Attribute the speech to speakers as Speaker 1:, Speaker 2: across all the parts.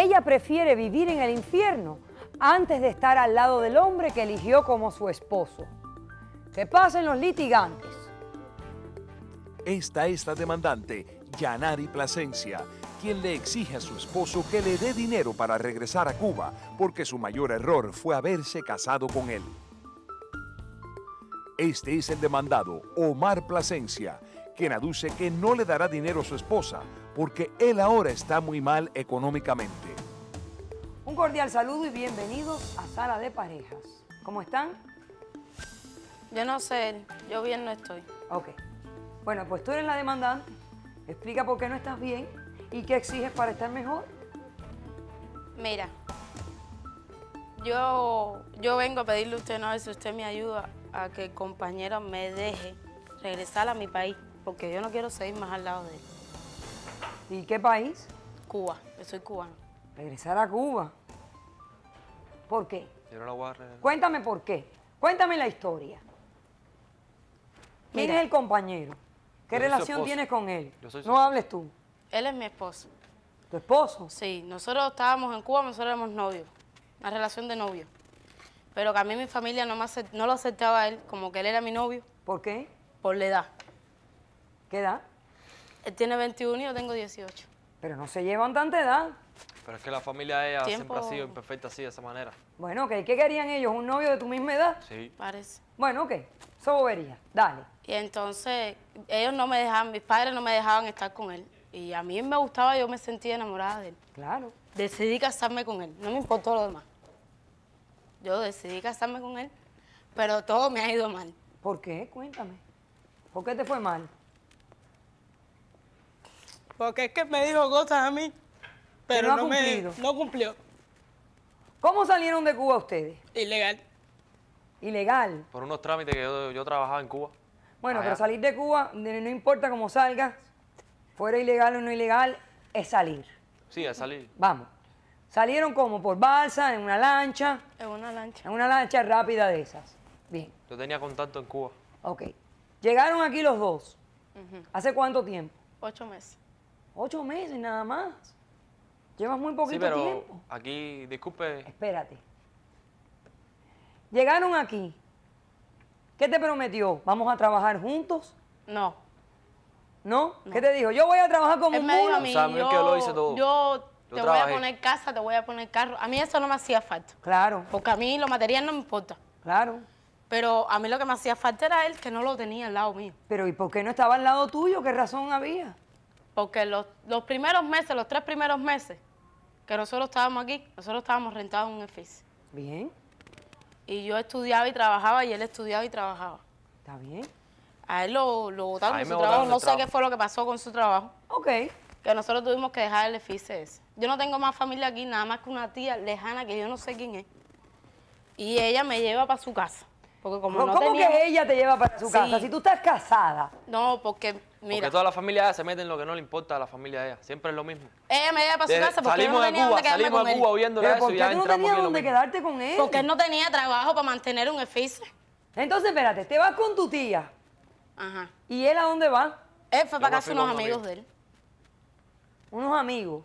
Speaker 1: Ella prefiere vivir en el infierno antes de estar al lado del hombre que eligió como su esposo. Que pasen los litigantes. Esta es la demandante, Yanari Plasencia, quien le exige a su esposo que le dé dinero para regresar a Cuba, porque su mayor error fue haberse casado con él. Este es el demandado, Omar Plasencia, quien aduce que no le dará dinero a su esposa porque él ahora está muy mal económicamente. Un cordial saludo y bienvenidos a Sala de Parejas. ¿Cómo están? Yo no sé, yo bien no estoy. Ok. Bueno, pues tú eres la demandante. Explica por qué no estás bien y qué exiges para estar mejor.
Speaker 2: Mira, yo, yo vengo a pedirle a usted, no, vez si usted me ayuda a que el compañero me deje regresar a mi país porque yo no quiero seguir más al lado de él. ¿Y qué país? Cuba, yo soy cubano.
Speaker 1: Regresar a Cuba.
Speaker 2: ¿Por qué? Yo la voy Cuéntame por
Speaker 1: qué. Cuéntame la historia. ¿Quién el compañero? ¿Qué relación tienes con él? no
Speaker 2: hables tú. Él es mi esposo. ¿Tu esposo? Sí, nosotros estábamos en Cuba, nosotros éramos novios. Una relación de novio. Pero que a mí mi familia no, no lo aceptaba a él, como que él era mi novio. ¿Por qué? Por la edad. ¿Qué edad? Él eh, tiene 21 y yo tengo 18. Pero no se llevan tanta edad.
Speaker 3: Pero es que la familia de ella siempre ha sido imperfecta así, de esa manera.
Speaker 1: Bueno, ¿Qué querían ellos? ¿Un novio de tu misma
Speaker 2: edad? Sí. Parece. Bueno, ok.
Speaker 1: Eso Dale.
Speaker 2: Y entonces, ellos no me dejaban, mis padres no me dejaban estar con él. Y a mí me gustaba, yo me sentía enamorada de él. Claro. Decidí casarme con él. No me importó lo demás. Yo decidí casarme con él, pero todo me ha ido mal. ¿Por qué? Cuéntame. ¿Por qué te fue mal? Porque es que me dijo cosas a mí, pero, no, Me,
Speaker 1: cumplió. ¿Cómo salieron de Cuba ustedes? Ilegal. Ilegal.
Speaker 3: Por unos trámites que yo, trabajaba en Cuba.
Speaker 1: Bueno, pero salir de Cuba, no importa cómo salgas, fuera ilegal o no ilegal, es salir. Sí, es salir. Vamos. ¿Salieron como? ¿Por balsa? ¿En una lancha? En una lancha. En una lancha rápida de esas. Bien.
Speaker 3: Yo tenía contacto en Cuba.
Speaker 1: Ok. Llegaron aquí los dos. ¿Hace cuánto tiempo? Ocho meses. Ocho meses nada más. Llevas muy poquito sí, pero tiempo.
Speaker 3: Aquí, disculpe.
Speaker 1: Espérate. Llegaron aquí. ¿Qué te prometió? ¿Vamos a trabajar juntos? No. ¿No? qué te dijo? Yo voy a trabajar con un mulo. yo, te voy a poner
Speaker 2: casa, te voy a poner carro. A mí eso no me hacía falta. Claro. Porque a mí lo material no me importa. Claro. Pero a mí lo que me hacía falta era él, que no lo tenía al lado mío.
Speaker 1: Pero ¿y por qué no estaba al lado
Speaker 2: tuyo? ¿Qué razón había? Porque los, los primeros meses, los tres primeros meses que nosotros estábamos aquí, nosotros estábamos rentados en un edificio. Bien. Y yo estudiaba y trabajaba y él estudiaba y trabajaba. Está bien. A él lo, lo botaron su trabajo. No sé qué fue lo que pasó con su trabajo. Ok. Que nosotros tuvimos que dejar el edificio ese. Yo no tengo más familia aquí, nada más que una tía lejana que yo no sé quién es. Y ella me lleva para su casa. Porque como no ¿Cómo que ella
Speaker 1: te lleva para su casa? Si tú estás casada.
Speaker 2: No, porque mira. Porque toda
Speaker 3: la familia se mete en lo que no le importa a la familia de ella. Siempre es lo mismo.
Speaker 2: Ella me lleva para su casa porque salimos yo no tenía de Cuba, dónde salimos de Cuba Huyendo
Speaker 3: tú no tenías dónde
Speaker 2: quedarte con él? Porque él no tenía trabajo para mantener
Speaker 1: un edificio. Entonces, espérate, te vas con tu tía. Ajá. ¿Y él a dónde va? Él fue para casa unos amigos de él. ¿Unos amigos?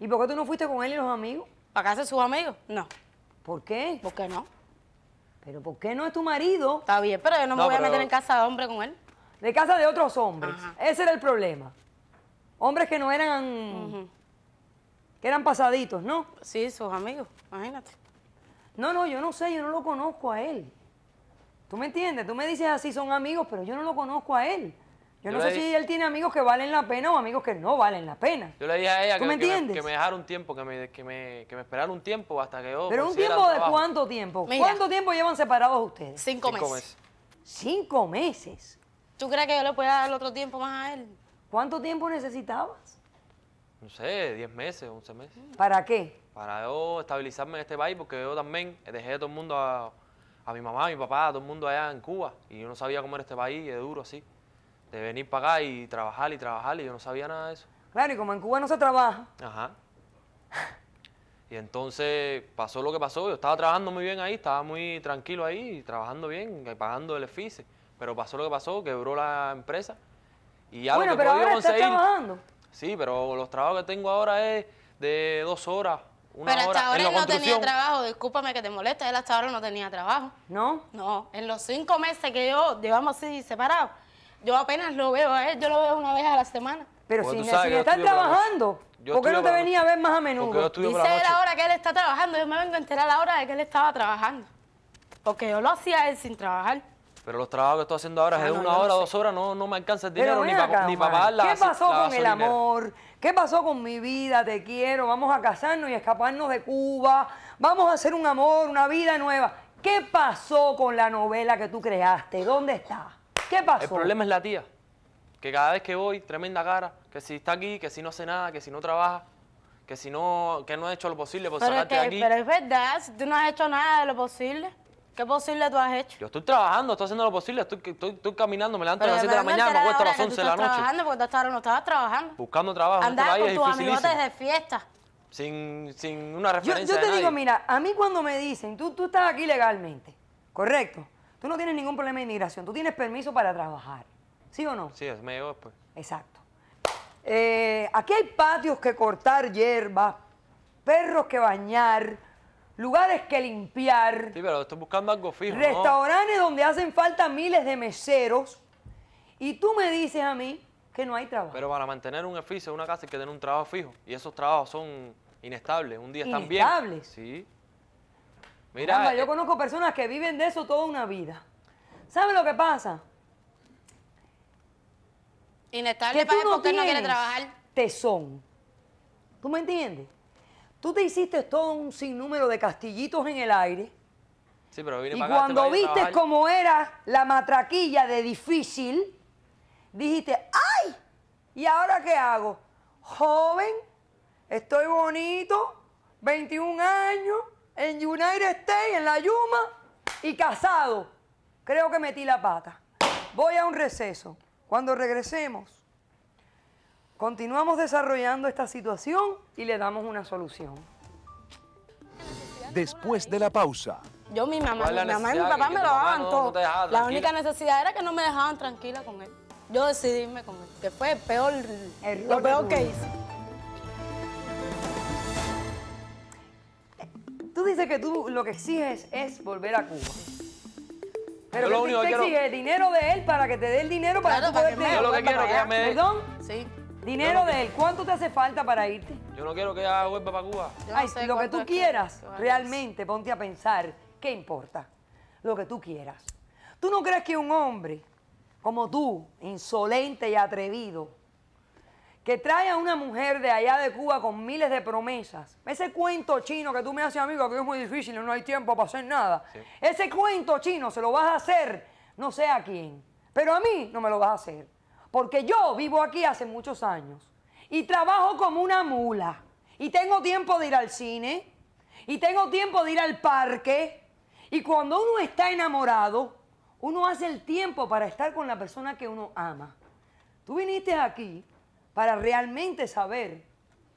Speaker 1: ¿Y por qué tú no fuiste con él y los amigos? ¿Para casa de sus amigos? No. ¿Por qué? Porque no. Pero ¿por qué no es tu marido? Está bien, pero yo no me voy a meter en casa de hombre con él. De casa de otros hombres. Ese era el problema. Hombres que no eran, que eran pasaditos, ¿no? Sí, sus amigos, imagínate. No, no, yo no sé, yo no lo conozco a él. ¿Tú me entiendes? Tú me dices así, son amigos, pero yo no lo conozco a él. Yo, no sé si él tiene amigos que valen la pena o amigos que no valen la pena.
Speaker 3: Yo le dije a ella que me, dejara un tiempo, que me, me, esperara un tiempo hasta que yo. ¿Pero un tiempo de cuánto
Speaker 1: tiempo? ¿Cuánto tiempo llevan separados ustedes? Cinco, meses. ¿Cinco meses? ¿Tú crees que yo le pueda dar otro tiempo más a él? ¿Cuánto tiempo necesitabas?
Speaker 3: No sé, diez meses, once meses.
Speaker 1: ¿Para qué?
Speaker 3: Para yo estabilizarme en este país, porque yo también dejé a todo el mundo, a, a mi mamá, a mi papá, a todo el mundo allá en Cuba, y yo no sabía cómo era este país, y es duro así de venir a pagar y trabajar y trabajar y yo no sabía nada de eso.
Speaker 1: Claro, y como en Cuba no se trabaja.
Speaker 3: Ajá. Y entonces pasó lo que pasó, yo estaba trabajando muy bien ahí, estaba muy tranquilo ahí, trabajando bien, pagando el EFICE, pero pasó lo que pasó, quebró la empresa y ya lo que pero ahora conseguir. Estás trabajando. Sí, pero los trabajos que tengo ahora es de dos horas, una pero hasta ahora él no tenía trabajo,
Speaker 2: discúlpame que te moleste, él hasta ahora no tenía trabajo. ¿No? No, en los cinco meses que yo llevamos así separados, yo apenas lo veo a él, yo lo veo una vez a la semana. Pero si, sabes, están trabajando, ¿por qué no te venía a ver más a menudo? Dice la hora que él está trabajando, yo me vengo a enterar la hora de que él estaba trabajando. Porque yo lo hacía él sin trabajar.
Speaker 3: Pero los trabajos que estoy haciendo ahora, ah, es una hora, dos horas, no, no me alcanza el dinero ni para ¿Qué pasó con el amor?
Speaker 1: ¿Qué pasó con mi vida? Te quiero, vamos a casarnos y escaparnos de Cuba, vamos a hacer un amor, una vida nueva. ¿Qué pasó con la novela que tú creaste? ¿Dónde está? ¿Qué pasa? El problema es la tía,
Speaker 3: que cada vez que voy, tremenda cara, que si está aquí, que si no hace nada, que si no trabaja, que si no, que no ha hecho lo posible por sacarte de aquí. Pero es
Speaker 2: verdad, si tú no has hecho nada de lo posible. ¿Qué posible tú has hecho?
Speaker 3: Yo estoy trabajando, estoy haciendo lo posible, estoy, caminando, me levanto a las 7 de la mañana, me acuesto a las 11 de la noche. trabajando
Speaker 2: porque tú hasta ahora no estabas trabajando.
Speaker 3: Buscando trabajo. Este Andaba con tus amigotes
Speaker 2: de fiesta.
Speaker 3: Sin, una referencia Yo, yo te digo,
Speaker 1: mira, a mí cuando me dicen, tú, tú estás aquí legalmente, ¿correcto? Tú no tienes ningún problema de inmigración, tú tienes permiso para trabajar. ¿Sí o no? Sí, es medio después. Pues. Exacto. Eh, aquí hay patios que cortar hierba, perros que bañar, lugares que limpiar. Sí, pero estoy
Speaker 3: buscando algo fijo. Restaurantes
Speaker 1: donde hacen falta miles de meseros. Y tú me dices a mí que no hay trabajo.
Speaker 3: Pero para mantener un edificio, una casa, hay que tener un trabajo fijo. Y esos trabajos son inestables. Un día están bien. ¿Inestables? Sí yo eh,
Speaker 1: conozco personas que viven de eso toda una vida. ¿Sabes lo que pasa?
Speaker 2: Inestable para Que porque no quiere trabajar.
Speaker 1: Tesón. ¿Tú me entiendes? Tú te hiciste todo un sinnúmero de castillitos en el aire. Sí,
Speaker 3: pero vine y este cuando viste
Speaker 1: cómo era la matraquilla de difícil, dijiste, ¡ay! ¿Y ahora qué hago? Joven, estoy bonito, 21 años, en United States, en la Yuma, y casado. Creo que metí la pata. Voy a un receso. Cuando regresemos, continuamos desarrollando esta situación y le damos una solución.
Speaker 2: Después de la pausa.
Speaker 1: Yo, mi mamá, mi mamá y mi papá me lo daban
Speaker 2: la única necesidad era que no me dejaban tranquila con él. Yo decidí irme con él, que fue el peor, lo peor que hice.
Speaker 1: DICE que tú lo que exiges es volver a Cuba.
Speaker 3: Pero lo único que quiero-
Speaker 1: dinero de él para que te dé el dinero para tú Yo lo que quiero Perdón, Sí. dinero de él. ¿Cuánto te hace falta para irte?
Speaker 3: Yo no quiero que ella vuelva para Cuba. lo que tú quieras, realmente
Speaker 1: ponte a pensar, ¿qué importa? Lo que tú quieras. ¿Tú no crees que un hombre como tú, insolente y atrevido, que trae a una mujer de allá de Cuba con miles de promesas. Ese cuento chino que tú me haces, amigo, que es muy difícil no hay tiempo para hacer nada. Ese cuento chino se lo vas a hacer no sé a quién, pero a mí no me lo vas a hacer. Porque yo vivo aquí hace muchos años y trabajo como una mula y tengo tiempo de ir al cine y tengo tiempo de ir al parque y cuando uno está enamorado, uno hace el tiempo para estar con la persona que uno ama. Tú viniste aquí para realmente saber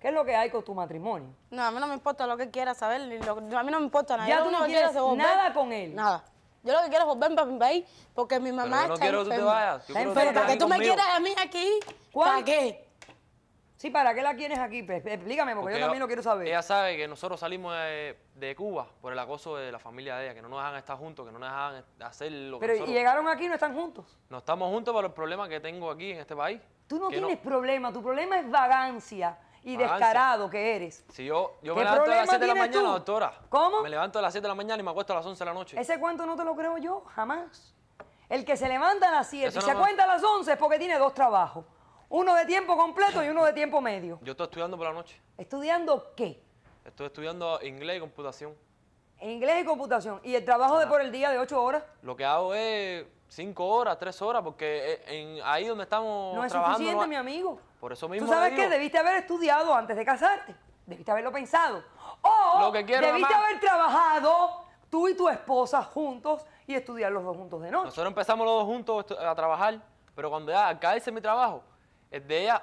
Speaker 1: qué es lo que hay con tu matrimonio.
Speaker 2: No, a mí no me importa lo que quieras saber, lo, a mí no me importa nada. Ya tú no quieres nada con él. Nada. Yo lo que quiero es volver para mi país porque mi mamá pero yo no quiero que tú te vayas. Yo enferma. ¿Para que tú me quieras
Speaker 1: a mí aquí? ¿Para qué? Sí, ¿para qué la quieres aquí? Pues, eh, explícame, porque, yo también lo quiero saber.
Speaker 3: Ella sabe que nosotros salimos de, Cuba por el acoso de la familia de ella, que no nos dejan estar juntos, que no nos dejan hacer lo que Pero ¿y llegaron
Speaker 1: aquí y no están juntos.
Speaker 3: No estamos juntos por el problema que tengo aquí en este país. Tú no tienes
Speaker 1: problema, tu problema es vagancia y descarado que eres.
Speaker 3: Si yo, me levanto a las 7 de la mañana, doctora. ¿Cómo? Me levanto a las 7 de la mañana y me acuesto a las 11 de la noche. Ese
Speaker 1: cuento no te lo creo yo, jamás. El que se levanta a las 7 y se cuenta a las 11 es porque tiene dos trabajos. Uno de tiempo completo y uno de tiempo medio. Yo estoy estudiando por la noche. ¿Estudiando qué?
Speaker 3: Estoy estudiando inglés y computación.
Speaker 1: Inglés y computación. ¿Y el trabajo de por el día de ocho horas?
Speaker 3: Lo que hago es cinco horas, tres horas, porque eh, en, ahí donde
Speaker 1: estamos No es suficiente, mi amigo.
Speaker 3: Por eso mismo Tú sabes qué? debiste
Speaker 1: haber estudiado antes de casarte. Debiste haberlo pensado. O debiste haber trabajado tú y tu esposa juntos y estudiar los dos juntos de noche. Nosotros
Speaker 3: empezamos los dos juntos a trabajar, pero cuando ya acá mi trabajo, de ella.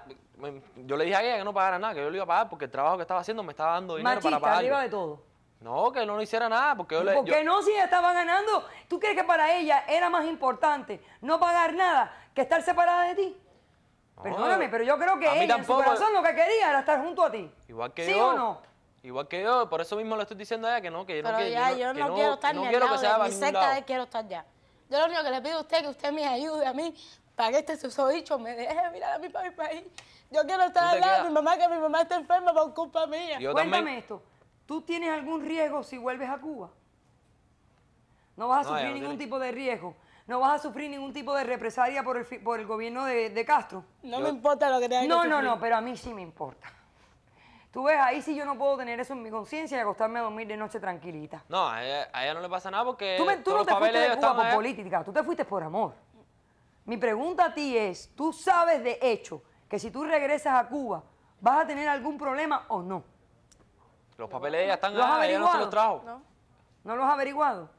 Speaker 3: Yo le dije a ella que no pagara nada, que yo le iba a pagar porque el trabajo que estaba haciendo
Speaker 1: me estaba dando dinero para pagar. arriba de todo. No, que no le hiciera nada, porque yo le. ¿Por qué no? Si ella estaba ganando. ¿Tú crees que para ella era más importante no pagar nada que estar separada de ti? Perdóname, pero yo creo que ella tampoco, en su corazón lo que quería era estar junto a ti.
Speaker 3: Igual que yo. ¿Sí o no? Igual que yo, por eso mismo le estoy diciendo a ella que no, que yo no, quiero que, ya, yo, no, quiero estar ni, al quiero que de, ni cerca lado. de
Speaker 2: quiero estar ya. Yo lo único que le pido a usted es que usted me ayude a mí para que este susodicho me deje mirar a mí para mi país. Yo quiero estar al lado de mi mamá, que mi mamá está enferma por culpa mía.
Speaker 1: Yo Cuéntame esto. ¿Tú tienes algún riesgo si vuelves a Cuba? No vas a sufrir ningún tipo de riesgo. No vas a sufrir ningún tipo de represalia por el, por el gobierno de, Castro. No me importa lo que te No, no, no, pero a mí sí me importa. Tú ves, ahí sí yo no puedo tener eso en mi conciencia y acostarme a dormir de noche tranquilita.
Speaker 3: No, a ella, no le pasa nada porque. Tú, no te fuiste de Cuba por
Speaker 1: política, tú te fuiste por amor. Mi pregunta a ti es, ¿tú sabes de hecho que si tú regresas a Cuba vas a tener algún problema o no?
Speaker 3: Los papeles ya están ¿Los no se los trajo. No.
Speaker 1: ¿No los has averiguado?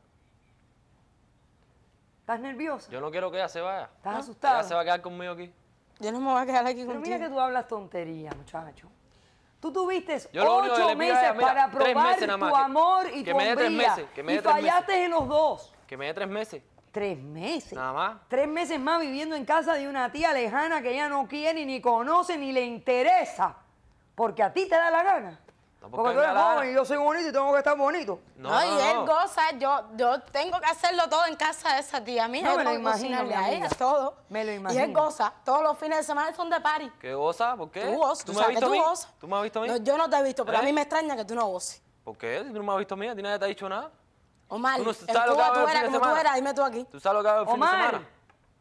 Speaker 1: ¿Estás nerviosa?
Speaker 3: Yo no quiero que ella se vaya. ¿Estás asustado? asustada? Ella se va a quedar conmigo aquí.
Speaker 1: Yo no me voy a quedar aquí conmigo. contigo. Pero mira que tú hablas tontería, muchacho. Tú tuviste yo ocho meses para probar tu amor y que tu me dé tres meses, que me dé y fallaste en los dos.
Speaker 3: Que me dé tres meses. Tres meses. Nada más.
Speaker 1: Tres meses más viviendo en casa de una tía lejana que ella no quiere, ni conoce, ni le interesa. Porque a ti te da la gana. porque, tú eres joven y yo soy bonito y tengo que estar bonito. No, y él
Speaker 2: goza. Yo, yo tengo que hacerlo todo en casa de esa tía mía. No, me lo imagino. a ella todo. Me lo imagino. Y él goza. Todos los fines de semana son de party.
Speaker 3: ¿Qué goza? ¿Por qué? Tú gozas. ¿Tú, sabes me tú, gozas. ¿Tú me has visto a mí? yo no te
Speaker 2: he visto, pero a mí ¿Eh? me extraña que tú no goces.
Speaker 3: ¿Por qué? Si tú no me has visto a mí, a ti nadie te ha dicho nada.
Speaker 2: Omar,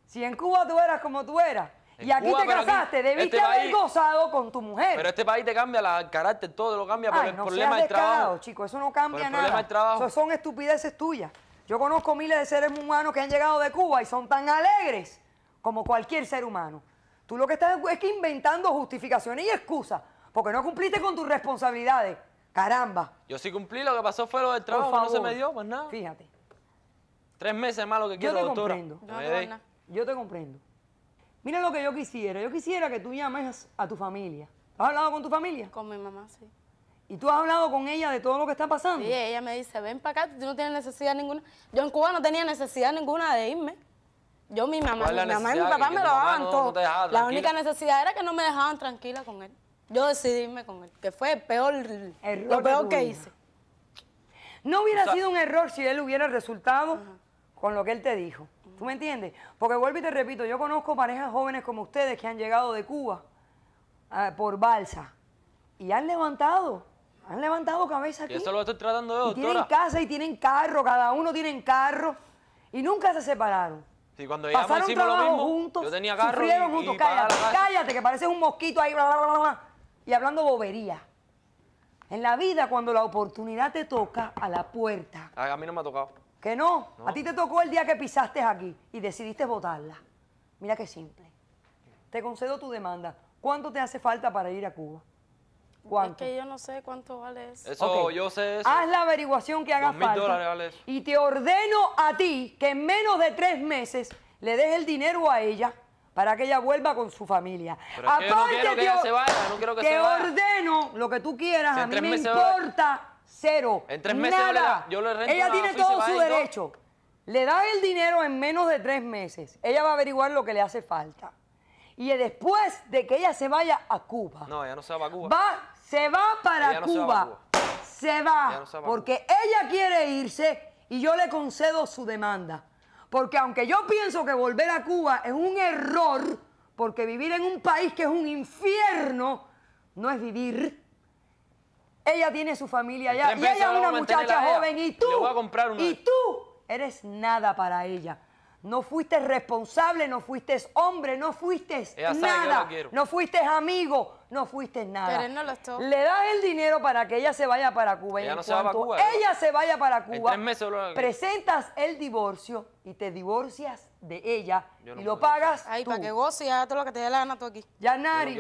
Speaker 1: si en Cuba tú eras como tú eras, y aquí te casaste, este debiste haber gozado con tu mujer. Pero
Speaker 3: este país te cambia la, el carácter, todo lo cambia por el no problema del trabajo.
Speaker 1: chico, eso no cambia nada. trabajo. Eso son estupideces tuyas. Yo conozco miles de seres humanos que han llegado de Cuba y son tan alegres como cualquier ser humano. Tú lo que estás es que inventando justificaciones y excusas porque no cumpliste con tus responsabilidades. Caramba.
Speaker 3: Yo sí cumplí, lo que pasó fue lo del trabajo, no se me dio, pues nada. Fíjate. Tres meses más lo que quiero, Yo te comprendo. No,
Speaker 1: yo te comprendo. Mira lo que yo quisiera. Yo quisiera que tú llames a tu familia. ¿Has hablado con tu familia?
Speaker 2: Con mi mamá, sí. ¿Y tú has hablado con ella de todo lo que está pasando? Sí, ella me dice, ven para acá, tú no tienes necesidad ninguna. Yo en Cuba no tenía necesidad ninguna de irme. Yo, mi mamá, mi mamá y mi papá me lo daban todo. la única necesidad era que no me dejaban tranquila con él. Yo decidí con él, que fue el peor, lo peor que hice.
Speaker 1: No hubiera sido un error si él hubiera resultado con lo que él te dijo. ¿Tú me entiendes? Porque vuelvo y te repito, yo conozco parejas jóvenes como ustedes que han llegado de Cuba ah, por balsa y han levantado, han levantado cabeza aquí. eso lo estoy tratando de, Y tienen casa y tienen carro, cada uno tiene carro y nunca se separaron.
Speaker 3: Y cuando Pasaron hicimos lo mismo, juntos, yo tenía carro juntos. cállate,
Speaker 1: cállate, que pareces un mosquito ahí, bla, bla, bla, bla y hablando bobería. En la vida, cuando la oportunidad te toca a la puerta.
Speaker 3: A, mí no me ha tocado.
Speaker 1: ¿Que no? A ti te tocó el día que pisaste aquí y decidiste votarla. Mira qué simple. Te concedo tu demanda. ¿Cuánto te hace falta para ir a Cuba? ¿Cuánto?
Speaker 2: Es que yo no sé cuánto vale eso. Eso, yo sé eso. Haz la averiguación que haga falta. dólares vale
Speaker 1: Y te ordeno a ti que en menos de tres meses le des el dinero a ella para que ella vuelva con su familia. Aparte, que, ordeno lo que tú quieras, a mí me importa cero. En tres meses nada. Ella tiene todo su derecho. Le da el dinero en menos de tres meses. Ella va a averiguar lo que le hace falta. Y después de que ella se vaya a Cuba.
Speaker 3: No, ella no se va a Cuba.
Speaker 1: Va, se va para Cuba. se va. porque ella quiere irse y yo le concedo su demanda. Porque aunque yo pienso que volver a Cuba es un error, porque vivir en un país que es un infierno no es vivir. Ella tiene su familia allá. Y ella es una muchacha joven. Y tú, y tú eres nada para ella. No fuiste responsable, no fuiste hombre, no fuiste nada. No fuiste amigo, no fuiste nada. Pero no lo Le das el dinero para que ella se vaya para Cuba. Ella y no se Cuba. Ella se vaya para Cuba. Presentas el divorcio y te divorcias de ella y lo pagas. Ay, para que goce y todo lo que
Speaker 2: te dé la gana tú aquí.
Speaker 1: Ya, Nari,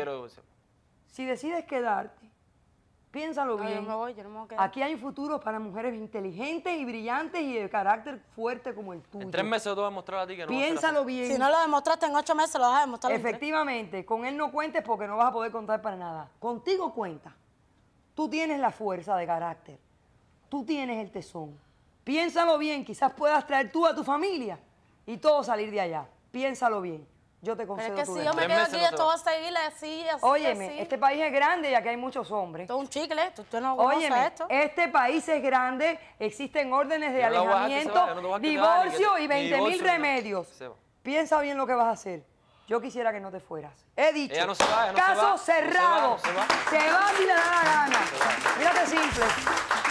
Speaker 1: si decides quedarte, Piénsalo bien. Aquí hay futuro para mujeres inteligentes y brillantes y de carácter fuerte como el tuyo. En tres
Speaker 3: meses te voy a demostrar a ti que no Piénsalo bien. Si
Speaker 1: no lo demostraste en ocho meses, lo vas a demostrar. Efectivamente, con él no cuentes porque no vas a poder contar para nada. Contigo cuenta. Tú tienes la fuerza de carácter. Tú tienes el tesón. Piénsalo bien, quizás puedas traer tú a tu familia y todo salir de allá. Piénsalo bien yo te concedo Pero es que si yo me quedo aquí, esto va a
Speaker 2: seguir así, así, Óyeme, este
Speaker 1: país es grande y aquí hay muchos hombres. Esto es un chicle, tú, tú no Óyeme, esto. este país es grande, existen órdenes de alejamiento, divorcio y 20 mil remedios. Piensa bien lo que vas a hacer. Yo quisiera que no te fueras. He dicho, caso cerrado. se, va, se va si le da la gana. Mírate simple.